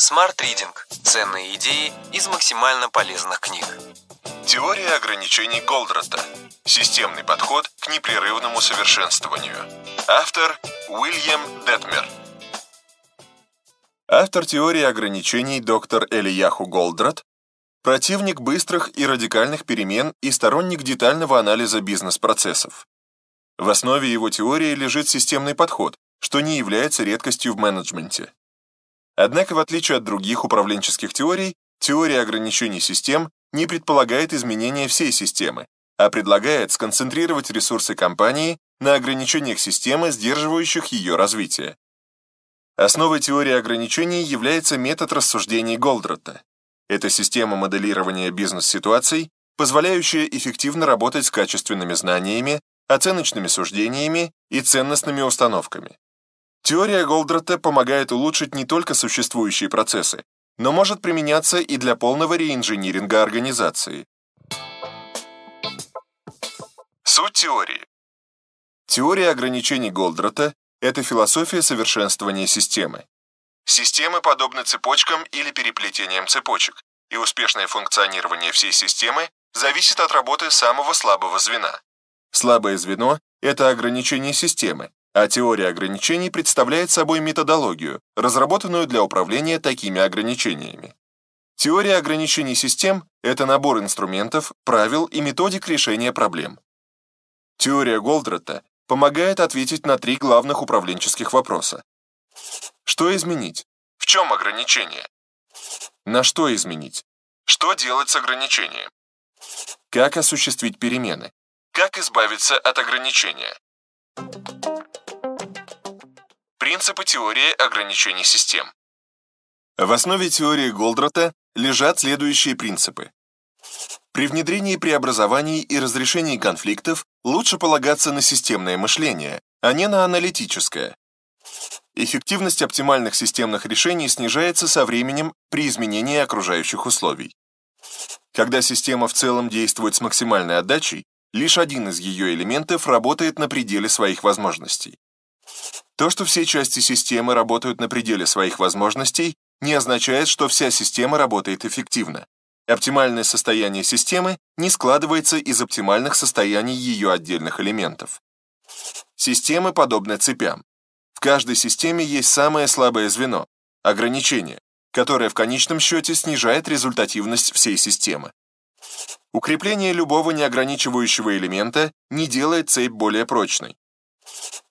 Smart Reading. Ценные идеи из максимально полезных книг. Теория ограничений Голдрата. Системный подход к непрерывному совершенствованию. Автор Уильям Детмер. Автор теории ограничений доктор Элияху Голдрат, противник быстрых и радикальных перемен и сторонник детального анализа бизнес-процессов. В основе его теории лежит системный подход, что не является редкостью в менеджменте. Однако, в отличие от других управленческих теорий, теория ограничений систем не предполагает изменения всей системы, а предлагает сконцентрировать ресурсы компании на ограничениях системы, сдерживающих ее развитие. Основой теории ограничений является метод рассуждений Голдротта. Это система моделирования бизнес-ситуаций, позволяющая эффективно работать с качественными знаниями, оценочными суждениями и ценностными установками. Теория Голдрата помогает улучшить не только существующие процессы, но может применяться и для полного реинжиниринга организации. Суть теории. Теория ограничений Голдрата – это философия совершенствования системы. Системы подобны цепочкам или переплетениям цепочек, и успешное функционирование всей системы зависит от работы самого слабого звена. Слабое звено – это ограничение системы, а теория ограничений представляет собой методологию, разработанную для управления такими ограничениями. Теория ограничений систем – это набор инструментов, правил и методик решения проблем. Теория Голдрата помогает ответить на три главных управленческих вопроса. Что изменить? В чем ограничение? На что изменить? Что делать с ограничением? Как осуществить перемены? Как избавиться от ограничения? Thank you Принципы теории ограничений систем. В основе теории Голдрата лежат следующие принципы. При внедрении преобразований и разрешении конфликтов лучше полагаться на системное мышление, а не на аналитическое. Эффективность оптимальных системных решений снижается со временем при изменении окружающих условий. Когда система в целом действует с максимальной отдачей, лишь один из ее элементов работает на пределе своих возможностей. То, что все части системы работают на пределе своих возможностей, не означает, что вся система работает эффективно. Оптимальное состояние системы не складывается из оптимальных состояний ее отдельных элементов. Системы подобны цепям. В каждой системе есть самое слабое звено – ограничение, которое в конечном счете снижает результативность всей системы. Укрепление любого неограничивающего элемента не делает цепь более прочной,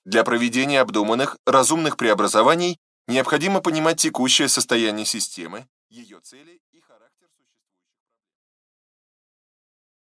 для проведения обдуманных, разумных преобразований необходимо понимать текущее состояние системы, ее цели и характер.